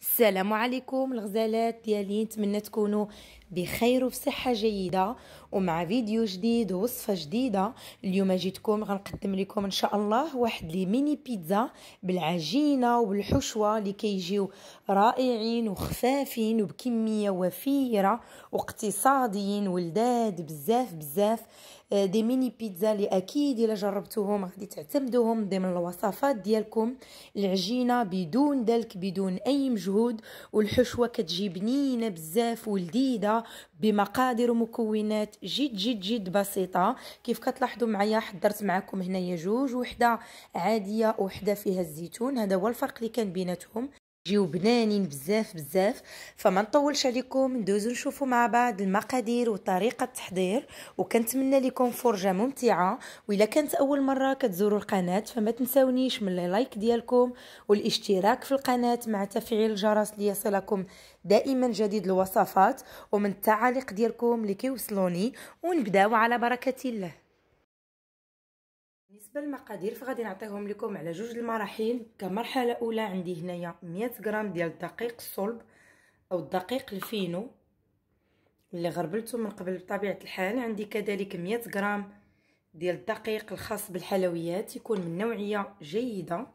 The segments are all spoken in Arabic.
السلام عليكم الغزالات ديالي نتمنى تكونوا بخير وفي صحة جيدة ومع فيديو جديد ووصفة جديدة اليوم جيتكم غنقدم لكم ان شاء الله واحد لي ميني بيتزا بالعجينة وبالحشوة اللي كيجيو رائعين وخفافين وبكمية وفيرة واقتصاديين ولداد بزاف بزاف آه، دي ميني بيتزا اللي اكيد الا جربتوهم غادي تعتمدوهم ضمن الوصفات ديالكم العجينه بدون دلك بدون اي مجهود والحشوه كتجي بنينه بزاف ولذيذه بمقادير ومكونات جد جد جد بسيطه كيف كتلاحظوا معايا حضرت معكم هنايا جوج وحده عاديه وحده فيها الزيتون هذا هو الفرق اللي كان بيناتهم جيو بنانين بزاف بزاف فما نطولش عليكم ندوزو نشوفو مع بعض المقادير وطريقه التحضير وكنتمنى لكم فرجه ممتعه والا كانت اول مره كتزوروا القناه فما تنساونيش من اللايك ديالكم والاشتراك في القناه مع تفعيل الجرس ليصلكم دائما جديد الوصفات ومن التعاليق ديالكم اللي كيوصلوني ونبداو على بركه الله بالنسبه للمقادير فغادي نعطيهم لكم على جوج المراحل كمرحله اولى عندي هنايا 100 غرام ديال الدقيق الصلب او الدقيق الفينو اللي غربلته من قبل بطبيعه الحال عندي كذلك 100 غرام ديال الدقيق الخاص بالحلويات يكون من نوعيه جيده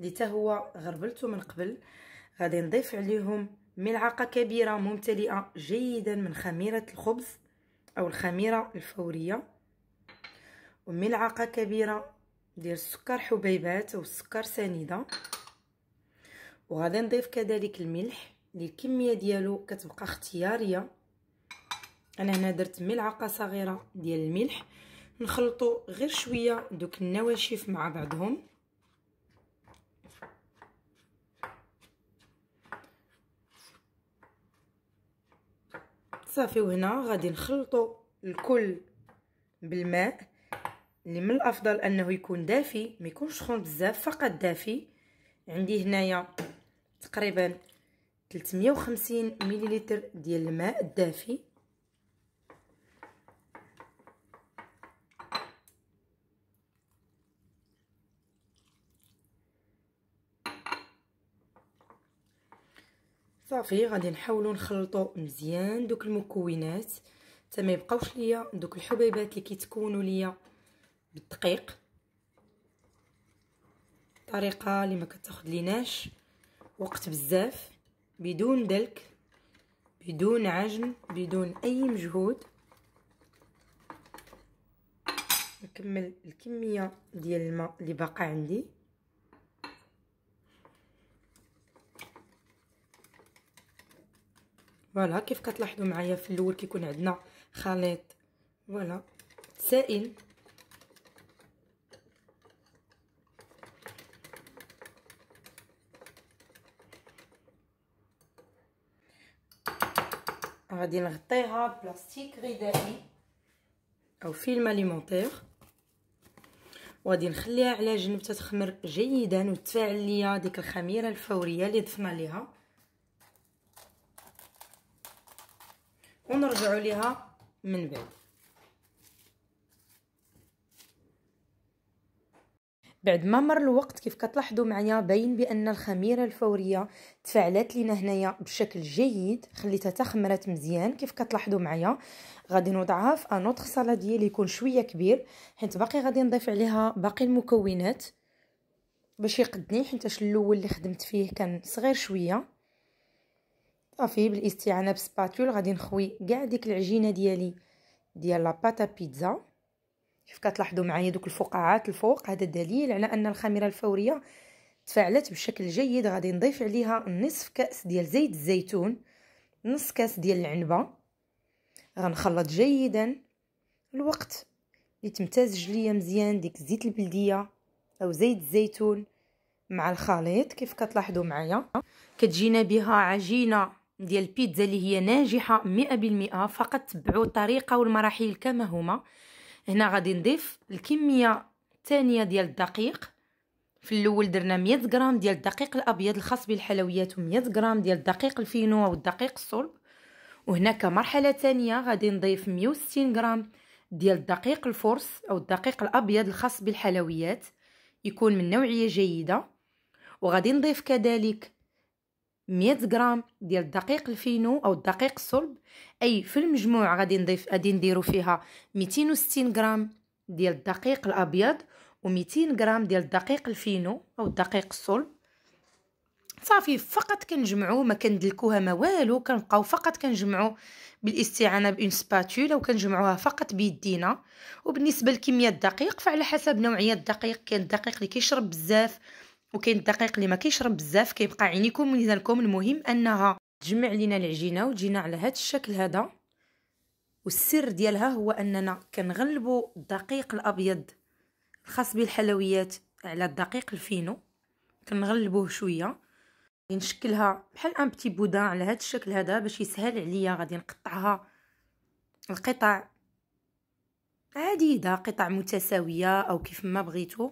اللي هو غربلته من قبل غادي نضيف عليهم ملعقه كبيره ممتلئه جيدا من خميره الخبز او الخميره الفوريه وملعقه كبيره ديال السكر حبيبات او السكر سنيده وغادي نضيف كذلك الملح اللي الكميه ديالو كتبقى اختياريه انا هنا درت ملعقه صغيره ديال الملح نخلطو غير شويه دوك النواشف مع بعضهم صافي وهنا غادي نخلطو الكل بالماء اللي من الافضل انه يكون دافي ما يكونش سخون بزاف فقط دافي عندي هنايا تقريبا 350 مليلتر ديال الماء الدافي صافي غادي نحاولوا نخلطوا مزيان دوك المكونات حتى ما يبقاوش ليا دوك الحبيبات اللي كيتكونوا ليا بالدقيق طريقه اللي ما كتاخد ليناش وقت بزاف بدون دلك بدون عجن بدون اي مجهود نكمل الكميه ديال الماء اللي باقا عندي فوالا كيف كتلاحظوا معايا في الاول كيكون عندنا خليط فوالا سائل غادي نغطيها بلاستيك غذائي او فيلم اليمونتير وغادي نخليها على جنب تتخمر جيدا وتفاعل ليا ديك الخميره الفوريه اللي ضفنا ليها ونرجعوا ليها من بعد بعد ما مر الوقت كيف كتلاحظوا معايا باين بان الخميره الفوريه تفعلات لينا هنايا بشكل جيد خليتها تخمرت مزيان كيف كتلاحظوا معايا غادي نوضعها في ان اوتر صاله يكون شويه كبير حيت باقي غادي نضيف عليها باقي المكونات باش يقدني حيت الاول اللي خدمت فيه كان صغير شويه صافي بالاستعانه بسباتول غادي نخوي كاع ديك العجينه ديالي ديال لاباتا بيتزا كيف كتلاحظوا معايا دوك الفقاعات الفوق هذا دليل على ان الخميره الفوريه تفاعلت بشكل جيد غادي نضيف عليها نصف كاس ديال زيت الزيتون نص كاس ديال العنبه غنخلط جيدا الوقت اللي تمتزج ليا مزيان ديك زيت البلديه او زيت الزيتون مع الخليط كيف كتلاحظوا معايا كتجينا بها عجينه ديال البيتزا اللي هي ناجحه 100% فقط تبعوا الطريقه والمراحل كما هما هنا غادي نضيف الكميه الثانيه ديال الدقيق في الاول درنا 100 غرام ديال الدقيق الابيض الخاص بالحلويات و100 غرام ديال الدقيق الفينو او الدقيق الصلب وهنا كمرحله ثانيه غادي نضيف 160 غرام ديال الدقيق الفرص او الدقيق الابيض الخاص بالحلويات يكون من نوعيه جيده وغادي نضيف كذلك 100 غرام ديال الدقيق الفينو او الدقيق الصلب اي في المجموع غادي نضيف غادي نديرو فيها 260 غرام ديال الدقيق الابيض و200 غرام ديال الدقيق الفينو او الدقيق الصلب صافي فقط كنجمعو ما كندلكوها ما والو كنبقاو فقط كنجمعو بالاستعانه بان سباتولا وكنجمعوها فقط بيدينا وبالنسبه لكميه الدقيق فعلى حسب نوعيه الدقيق كاين الدقيق اللي كيشرب بزاف وكاين الدقيق اللي ما كيشرب بزاف كيبقى عينيكم لكم المهم انها تجمع لينا العجينه وتجينا على هذا الشكل هذا والسر ديالها هو اننا كنغلبوا الدقيق الابيض الخاص بالحلويات على الدقيق الفينو كنغلبوه شويه نشكلها بحال ان بتي بودان على هذا الشكل هذا باش يسهل عليا غادي نقطعها القطع عديده قطع متساويه او كيف ما بغيتو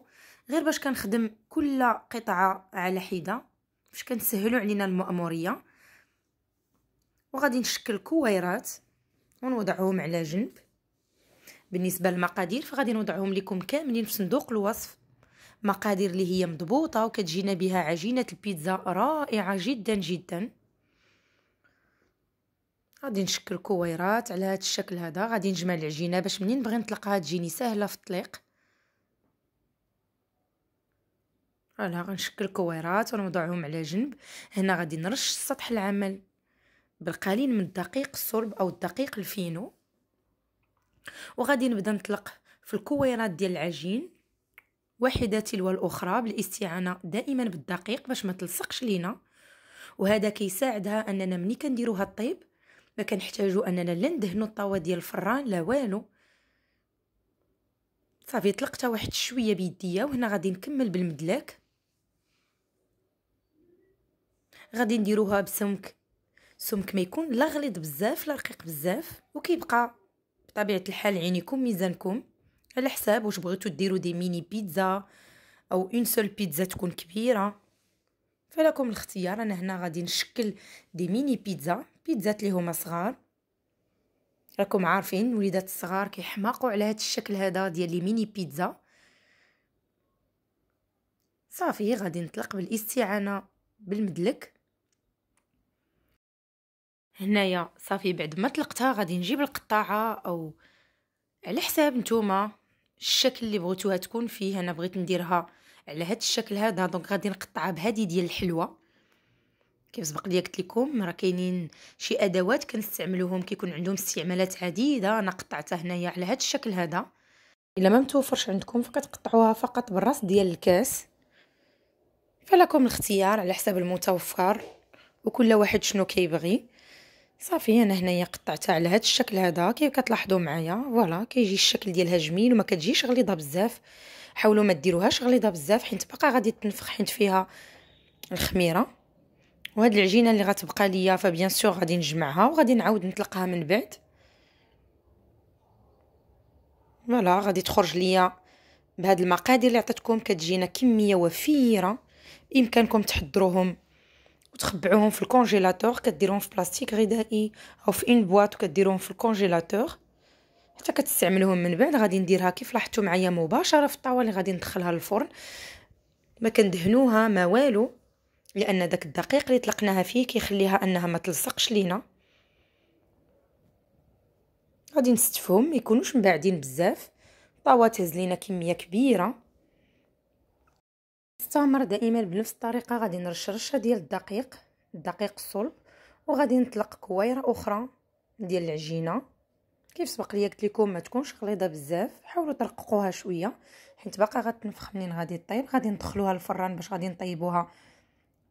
غير باش كنخدم كل قطعه على حده باش كنسهلوا علينا المأموريه وغادي نشكل كويرات ونوضعهم على جنب بالنسبه للمقادير فغادي نوضعهم لكم كاملين في صندوق الوصف مقادير اللي هي مضبوطه وكتجينا بها عجينه البيتزا رائعه جدا جدا غادي نشكل كويرات على هذا الشكل هذا غادي نجمع العجينه باش منين نبغي نطلقها تجيني سهله في الطليق فوالا غنشكل كويرات ونوضعهم على جنب هنا غادي نرش سطح العمل بالقليل من الدقيق الصلب او الدقيق الفينو وغادي نبدا نطلق في الكويرات ديال العجين واحدة تلو الأخرى بالاستعانة دائما بالدقيق باش ما تلصقش لينا وهذا كيساعدها أننا ملي كنديروها طيب ما كنحتاجو أننا لا ندهنو الطاوة ديال الفران لا والو صافي طلقتها واحد شوية بيديا وهنا غادي نكمل بالمدلاك غادي نديروها بسمك سمك ما يكون لا غليظ بزاف لا رقيق بزاف وكيبقى بطبيعه الحال عينيكم ميزانكم على حساب واش بغيتو ديروا دي ميني بيتزا او اون سول بيتزا تكون كبيره فلكم الاختيار انا هنا غادي نشكل دي ميني بيتزا بيتزات اللي هما صغار راكم عارفين وليدات الصغار كيحماقوا على هذا الشكل هذا ديال لي ميني بيتزا صافي غادي نطلق بالاستعانه بالمدلك هنايا صافي بعد ما طلقتها غادي نجيب القطاعه او على حساب نتوما الشكل اللي بغيتوها تكون فيه انا بغيت نديرها على هذا الشكل هذا دونك غادي نقطعها بهذه ديال الحلوه كيف سبق لي قلت لكم راه كاينين شي ادوات كنستعملوهم كيكون عندهم استعمالات عديده انا قطعتها هنايا على هذا الشكل هذا الا ما متوفرش عندكم فكتقطعوها فقط بالراس ديال الكاس فلكم الاختيار على حساب المتوفر وكل واحد شنو كيبغي صافي انا هنايا قطعتها على هذا الشكل هذا كيف كتلاحظوا معايا فوالا كيجي الشكل ديالها جميل وما كتجيش غليظه بزاف حاولوا ما ديروهاش غليظه بزاف حيت باقا غادي تنفخ حيت فيها الخميره وهاد العجينه اللي غتبقى ليا فبيان سور غادي نجمعها وغادي نعاود نطلقها من بعد فوالا غادي تخرج ليا بهاد المقادير اللي عطيتكم كتجينا كميه وفيره بامكانكم تحضروهم وتخبعوهم في الكونجيلاتور كديرهم في بلاستيك غذائي او في ان بواط وكديرهم في الكونجيلاتور حتى كتستعملوهم من بعد غادي نديرها كيف لاحظتوا معايا مباشره في الطاوله اللي غادي ندخلها للفرن ما كندهنوها ما والو لان داك الدقيق اللي طلقناها فيه كيخليها انها ما تلصقش لينا غادي نستفهم ما يكونوش مبعدين بزاف طاوه تهز لينا كميه كبيره نستمر دائما بنفس الطريقه غادي نرش رشه ديال الدقيق الدقيق الصلب وغادي نطلق كويره اخرى ديال العجينه كيف سبق ليا قلت لكم ما تكونش غليظه بزاف حاولوا ترققوها شويه حيت باقا غتنفخ منين غادي طيب غادي ندخلوها الفران باش غادي نطيبوها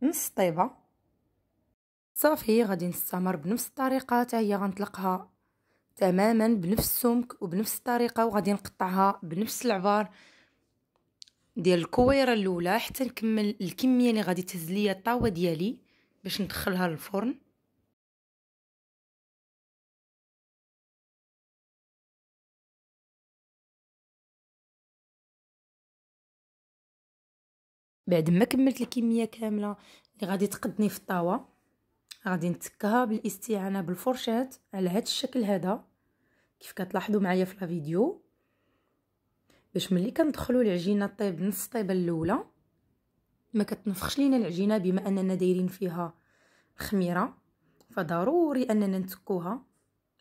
نص طيبه صافي غادي نستمر بنفس الطريقه حتى هي غنطلقها تماما بنفس السمك وبنفس الطريقه وغادي نقطعها بنفس العبار ديال الكويره الاولى حتى نكمل الكميه اللي غادي تهز ليا الطاوه ديالي باش ندخلها للفرن بعد ما كملت الكميه كامله اللي غادي تقدني في الطاوه غادي نتكها بالاستعانه بالفرشاه على هذا الشكل هذا كيف كتلاحظوا معايا في الفيديو باش ملي كندخلو العجينه طيب نص طيبه الاولى ما كتنفخش لينا العجينه بما اننا دايرين فيها الخميره فضروري اننا نتكوها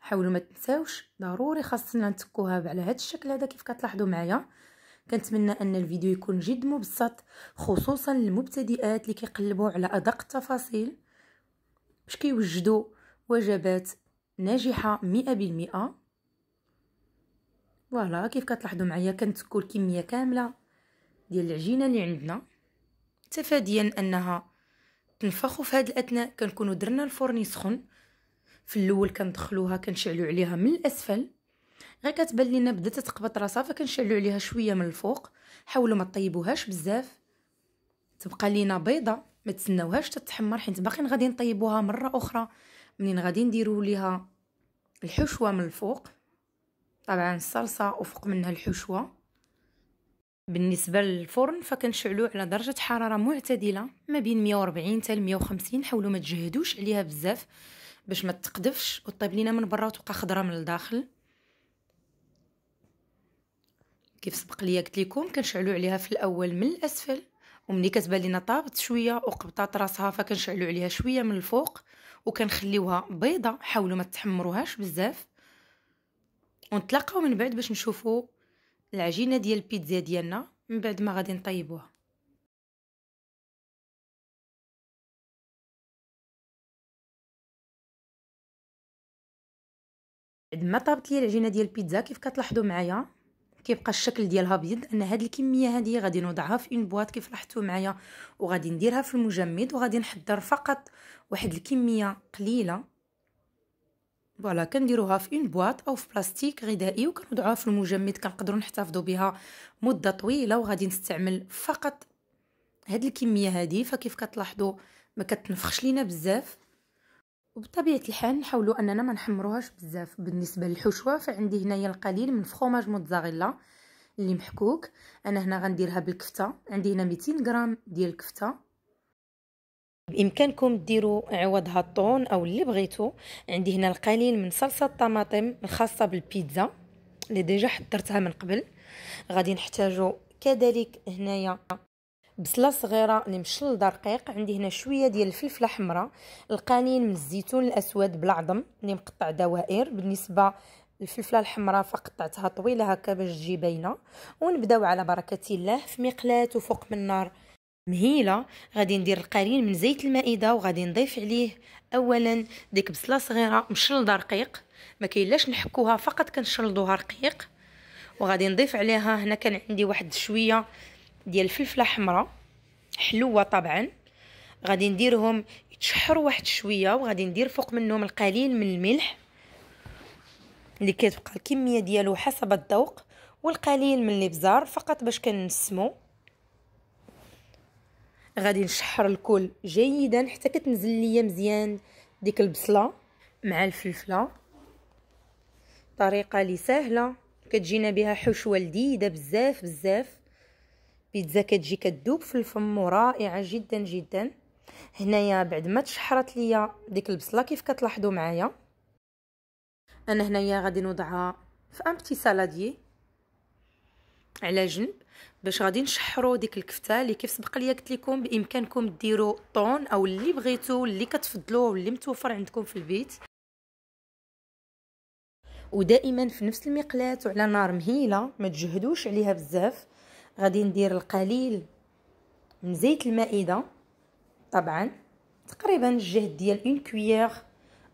حاولوا ما تنساوش ضروري خاصنا نتكوها على هذا الشكل هذا كيف كتلاحظوا معايا كنتمنى ان الفيديو يكون جد مبسط خصوصا للمبتدئات اللي كيقلبوا على ادق التفاصيل باش كيوجدوا وجبات ناجحه مئة بالمئة فوالا كيف كتلاحظوا معايا كنتكو كميه كامله ديال العجينه اللي عندنا تفاديا انها تنفخ في هذا الاثناء كنكونوا درنا الفرن يسخن في الاول كندخلوها كنشعلوا عليها من الاسفل غير كتبان لينا بدات تقبط راسها فكنشعلوا عليها شويه من الفوق حاولوا ما طيبوهاش بزاف تبقى لينا بيضه ما تسناوهاش تتحمر حيت باقيين غادي نطيبوها مره اخرى منين غادي نديروا ليها الحشوه من الفوق طبعا الصلصه وفوق منها الحشوه بالنسبه للفرن فكنشعلو على درجه حراره معتدله ما بين 140 حتى 150 حاولوا ما تجهدوش عليها بزاف باش ما تقدفش وطيب لينا من برا وتبقى خضره من الداخل كيف سبق ليا قلت لكم كنشعلو عليها في الاول من الاسفل وملي كتبان لينا طابت شويه وقبطات راسها فكنشعلو عليها شويه من الفوق وكنخليوها بيضه حاولوا ما تحمروهاش بزاف ونتلاقاو من بعد باش نشوفو العجينه ديال البيتزا ديالنا من بعد ما غادي نطيبوها بعد ما طابت لي العجينه ديال البيتزا كيف كتلاحظوا معايا كيبقى الشكل ديالها بيض ان هاد الكميه هذه غادي نوضعها في اون بواط كيف لاحظتوا معايا وغادي نديرها في المجمد وغادي نحضر فقط واحد الكميه قليله فوالا كنديروها في اون بواط او في بلاستيك غذائي وكنوضعوها في المجمد كنقدروا نحتفظوا بها مده طويله وغادي نستعمل فقط هاد الكميه هذه فكيف كتلاحظوا ما كتنفخش لينا بزاف وبطبيعه الحال نحاولوا اننا ما نحمروهاش بزاف بالنسبه للحشوه فعندي هنايا القليل من فخوماج موتزاريلا اللي محكوك انا هنا غنديرها بالكفته عندي هنا 200 غرام ديال الكفته بامكانكم ديروا عوض هالطون او اللي بغيتو عندي هنا القليل من صلصه الطماطم الخاصه بالبيتزا اللي ديجا حضرتها من قبل غادي نحتاجو كذلك هنايا بصله صغيره اللي مشلده رقيق عندي هنا شويه ديال الفلفله حمراء القليل من الزيتون الاسود بالعظم اللي مقطع دوائر بالنسبه الفلفله الحمراء فقطعتها طويله هكا باش تجي باينه ونبداو على بركه الله في مقلاه وفوق من النار مهيله غادي ندير القليل من زيت المائده وغادي نضيف عليه اولا ديك بصله صغيره مشلده رقيق ما كاينلاش نحكوها فقط كنشلدوها رقيق وغادي نضيف عليها هنا كان عندي واحد شويه ديال الفلفله حمراء حلوه طبعا غادي نديرهم يتشحروا واحد شويه وغادي ندير فوق منهم القليل من الملح اللي كتبقى الكميه ديالو حسب الذوق والقليل من الابزار فقط باش كنسمو غادي نشحر الكل جيدا حتى كتنزل ليا مزيان ديك البصله مع الفلفله طريقه لي سهله كتجينا بها حشوه لذيذه بزاف بزاف بيتزا كتجي كتذوب في الفم ورائعه جدا جدا هنايا بعد ما تشحرت ليا ديك البصله كيف كتلاحظوا معايا انا هنايا غادي نوضعها في ان بتي سالاديي على جنب باش غادي نشحروا ديك الكفته اللي كيف سبق ليا قلت لكم بامكانكم ديروا طون او اللي بغيتو اللي كتفضلوه واللي متوفر عندكم في البيت ودائما في نفس المقلاة وعلى نار مهيله ما تجهدوش عليها بزاف غادي ندير القليل من زيت المائده طبعا تقريبا الجهد ديال اون كويير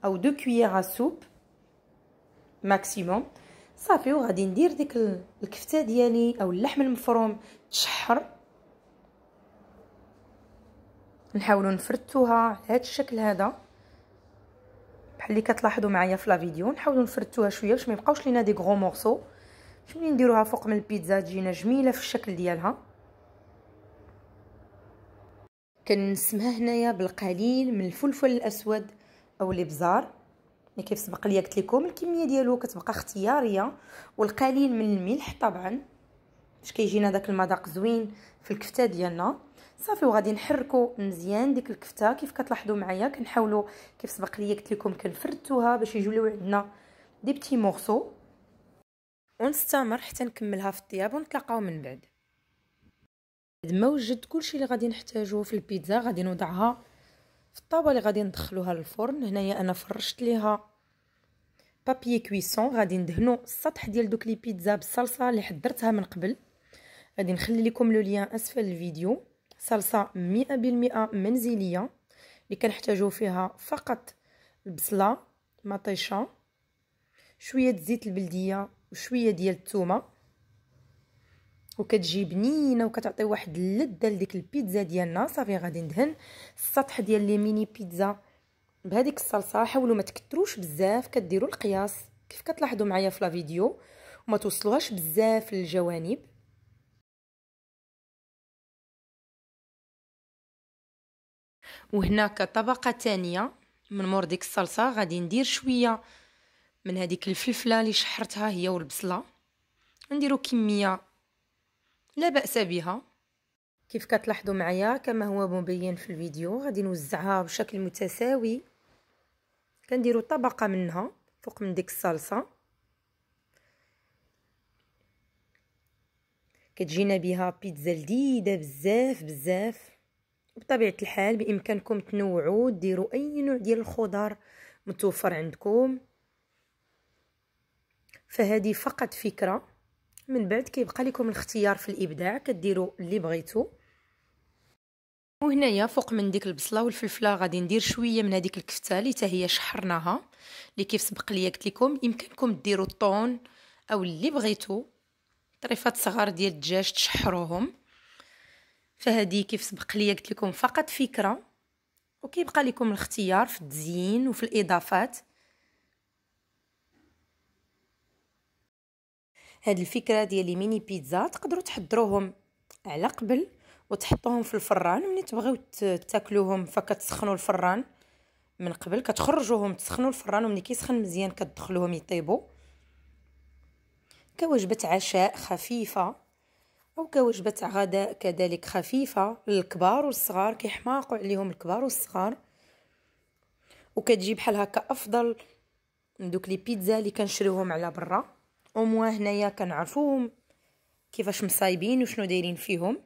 او دو كويير سوب ماكسيموم صافي وغادي ندير ديك الكفته ديالي او اللحم المفروم تشحر نحاولوا نفرتوها على هذا الشكل هذا بحال اللي كتلاحظوا معايا في لا فيديو نحاولوا نفرتوها شويه باش ما يبقاوش لينا دي غرو مورسو باش ملي نديروها فوق من البيتزا تجينا جميله في الشكل ديالها كنسمها هنايا بالقليل من الفلفل الاسود او الابزار اللي يعني كيف سبق لي قلت لكم الكميه ديالو كتبقى اختياريه والقليل من الملح طبعا باش كيجينا داك المذاق زوين في الكفته ديالنا صافي وغادي نحركو مزيان ديك الكفته كيف كتلاحظوا معايا كنحاولوا كيف سبق لي قلت لكم كنفردتوها باش يجيو عندنا دي بتي مورسو ونستمر حتى نكملها في الطياب ونتلاقاو من بعد بعد ما وجدت كلشي اللي غادي نحتاجه في البيتزا غادي نوضعها في الطاوه اللي غادي ندخلوها للفرن هنايا انا فرشت ليها بابي كويسون غادي ندهنو السطح ديال دوك لي بيتزا بالصلصه اللي حضرتها من قبل غادي نخلي لكم لو ليان اسفل الفيديو صلصه 100% منزليه اللي كنحتاجو فيها فقط البصله مطيشه شويه زيت البلديه وشويه ديال الثومه وكتجي بنينه وكتعطي واحد اللذه لديك البيتزا ديالنا صافي غادي ندهن السطح ديال لي ميني بيتزا بهذيك الصلصه حاولوا ما تكتروش بزاف كديروا القياس كيف كتلاحظوا معايا في لا فيديو وما توصلوهاش بزاف للجوانب وهناك طبقه تانية من مور ديك الصلصه غادي ندير شويه من هذيك الفلفله اللي شحرتها هي والبصله نديرو كميه لا بأس بها كيف كتلاحظوا معايا كما هو مبين في الفيديو غادي نوزعها بشكل متساوي كنديروا طبقه منها فوق من ديك الصلصه كتجينا بها بيتزا لذيذه بزاف بزاف بطبيعه الحال بامكانكم تنوعوا ديروا اي نوع ديال الخضر متوفر عندكم فهذه فقط فكره من بعد كيبقى لكم الاختيار في الابداع كديروا اللي بغيتو وهنايا فوق من ديك البصله والفلفله غادي ندير شويه من هذيك الكفته اللي هي شحرناها اللي كيف سبق ليا قلت لكم يمكنكم ديروا الطون او اللي بغيتو طريفات صغار ديال الدجاج تشحروهم فهذه كيف سبق ليا قلت لكم فقط فكره وكيبقى لكم الاختيار في التزيين وفي الاضافات هاد الفكره ديال ميني بيتزا تقدروا تحضروهم على قبل وتحطوهم في الفران ملي تبغيو تاكلوهم فكتسخنوا الفران من قبل كتخرجوهم تسخنوا الفران وملي كيسخن مزيان كتدخلوهم يطيبوا كوجبه عشاء خفيفه او كوجبه غداء كذلك خفيفه للكبار والصغار كيحماقوا عليهم الكبار والصغار وكتجي بحال هكا افضل من دوك لي بيتزا اللي كنشريوهم على برا او موا هنايا كنعرفوهم كيفاش مصايبين وشنو دايرين فيهم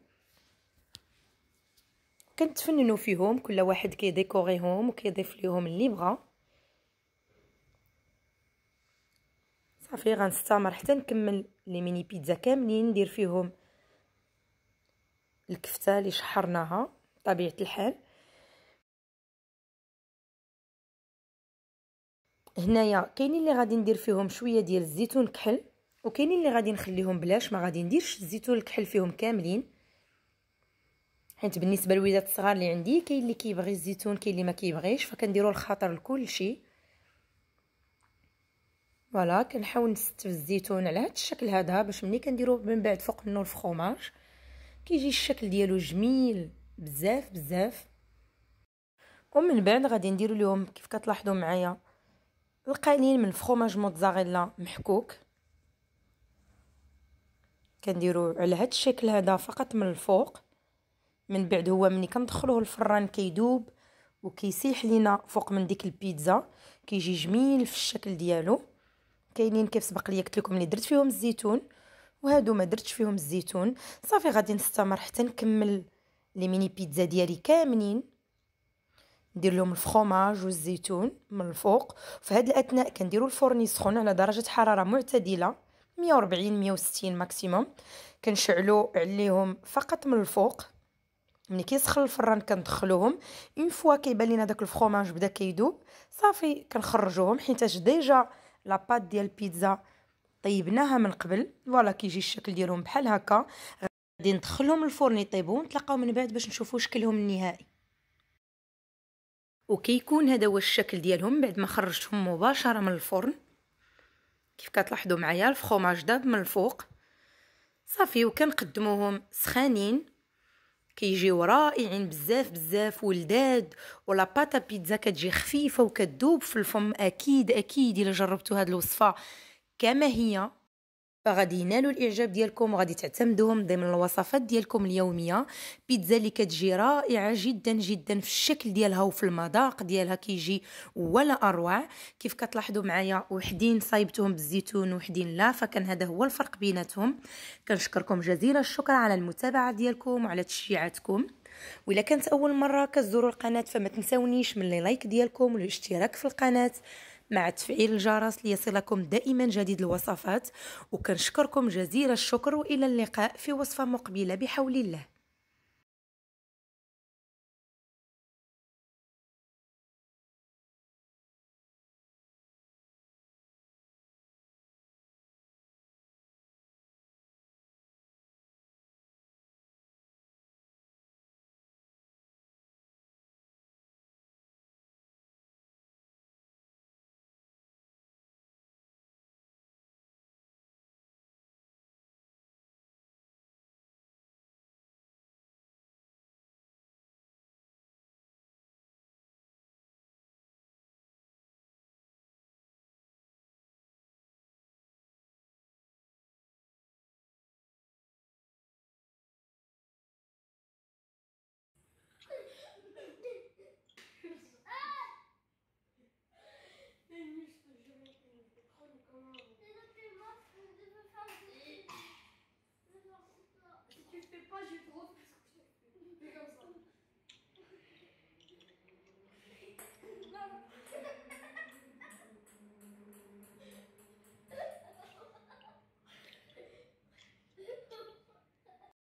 كنتفننوا فيهم كل واحد كيديكوريهم وكيضيف ليهم اللي بغا صافي غنستمر حتى نكمل لي ميني بيتزا كاملين ندير فيهم الكفته اللي شحرناها طبيعه الحال هنايا كاينين اللي غادي ندير فيهم شويه ديال الزيتون كحل وكاينين اللي غادي نخليهم بلاش ما غادي نديرش الزيتون الكحل فيهم كاملين حيت بالنسبه للوليدات الصغار اللي عندي كاين اللي كيبغي الزيتون كاين اللي ما كيبغيش فكنديروا الخاطر لكل شيء فوالا كنحاول نستف الزيتون على هذا الشكل هذا باش ملي كنديرو من بعد فوق منه الفخوماج كيجي الشكل ديالو جميل بزاف بزاف ومن بعد غادي نديروا لهم كيف كتلاحظوا معايا القليل من فخوماج موتزاريلا محكوك كنديرو على هاد الشكل هذا فقط من الفوق من بعد هو ملي كندخلوه الفران كيدوب وكيسيح لينا فوق من ديك البيتزا كيجي جميل في الشكل ديالو كاينين كيف سبق ليا قلت لكم اللي درت فيهم الزيتون وهادو ما درتش فيهم الزيتون صافي غادي نستمر حتى نكمل لي ميني بيتزا ديالي كاملين ندير لهم الفخوماج والزيتون من الفوق في هذا الاثناء كنديروا الفرن سخون على درجه حراره معتدله 140 160 ماكسيموم كنشعلوا عليهم فقط من الفوق ملي كيسخن الفران كندخلوهم اون فوا كيبان لينا داك الفخوماج بدا كيدوب صافي كنخرجوهم حيتاش ديجا لاباط ديال البيتزا طيبناها من قبل فوالا كيجي الشكل ديالهم بحال هكا غادي ندخلهم الفرن يطيبوا ونتلاقاو من بعد باش نشوفوا شكلهم النهائي وكيكون هذا هو الشكل ديالهم بعد ما خرجتهم مباشره من الفرن كيف كتلاحظوا معايا الفخوماج داب من الفوق صافي وكنقدموهم سخانين كيجيو رائعين بزاف بزاف ولداد ولا باتا بيتزا كتجي خفيفه وكتذوب في الفم اكيد اكيد الا جربتوا هاد الوصفه كما هي فغادي ينالوا الاعجاب ديالكم وغادي تعتمدوهم ضمن الوصفات ديالكم اليوميه بيتزا اللي كتجي رائعه جدا جدا في الشكل ديالها وفي المذاق ديالها كيجي ولا اروع كيف كتلاحظوا معايا وحدين صايبتهم بالزيتون وحدين لا فكان هذا هو الفرق بيناتهم كنشكركم جزيل الشكر على المتابعه ديالكم وعلى تشجيعاتكم وإلا كانت اول مره كتزوروا القناه فما تنساونيش من لايك ديالكم والاشتراك في القناه مع تفعيل الجرس ليصلكم دائما جديد الوصفات وكنشكركم جزيل الشكر والى اللقاء في وصفه مقبله بحول الله pode ir